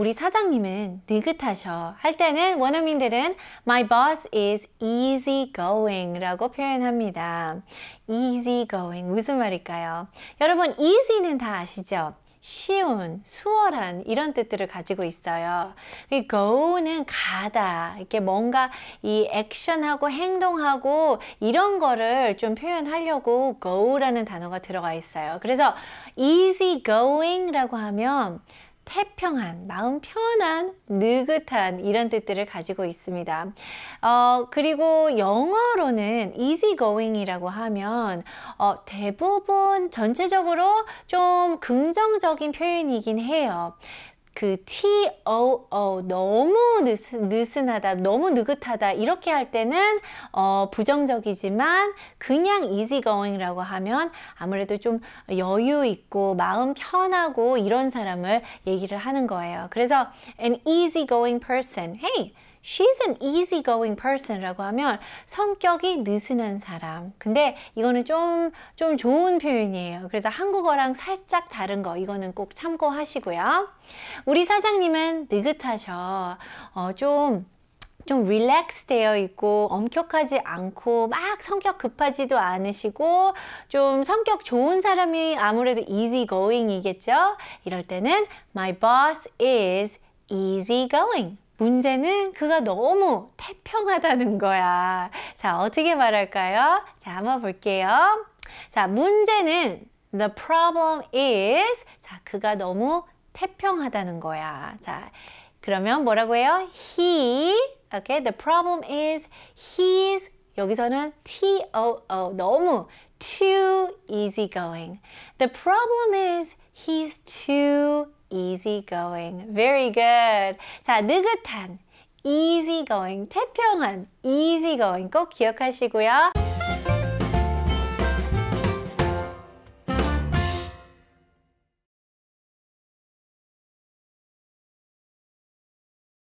우리 사장님은 느긋하셔. 할 때는 원어민들은 My boss is easygoing 라고 표현합니다. easygoing 무슨 말일까요? 여러분 easy는 다 아시죠? 쉬운, 수월한 이런 뜻들을 가지고 있어요. go는 가다, 이렇게 뭔가 이 액션하고 행동하고 이런 거를 좀 표현하려고 go라는 단어가 들어가 있어요. 그래서 easy going라고 하면 태평한, 마음 편한, 느긋한 이런 뜻들을 가지고 있습니다. 어, 그리고 영어로는 easygoing이라고 하면 어, 대부분 전체적으로 좀 긍정적인 표현이긴 해요. 그 too 너무 느슨, 느슨하다 너무 느긋하다 이렇게 할 때는 어, 부정적이지만 그냥 easy going라고 하면 아무래도 좀 여유 있고 마음 편하고 이런 사람을 얘기를 하는 거예요 그래서 an easy going person hey She's an easygoing person라고 하면 성격이 느슨한 사람. 근데 이거는 좀, 좀 좋은 표현이에요. 그래서 한국어랑 살짝 다른 거, 이거는 꼭 참고하시고요. 우리 사장님은 느긋하셔. 어, 좀, 좀 릴렉스 되어 있고 엄격하지 않고 막 성격 급하지도 않으시고 좀 성격 좋은 사람이 아무래도 easy going이겠죠? 이럴 때는 my boss is easy going. 문제는 그가 너무 태평하다는 거야. 자, 어떻게 말할까요? 자, 한번 볼게요. 자, 문제는 the problem is 자, 그가 너무 태평하다는 거야. 자, 그러면 뭐라고 해요? he okay? the problem is he's 여기서는 too 너무 too easygoing. The problem is he's too easygoing. Very good. 자, 느긋한, easygoing, 태평한, easygoing 꼭 기억하시고요.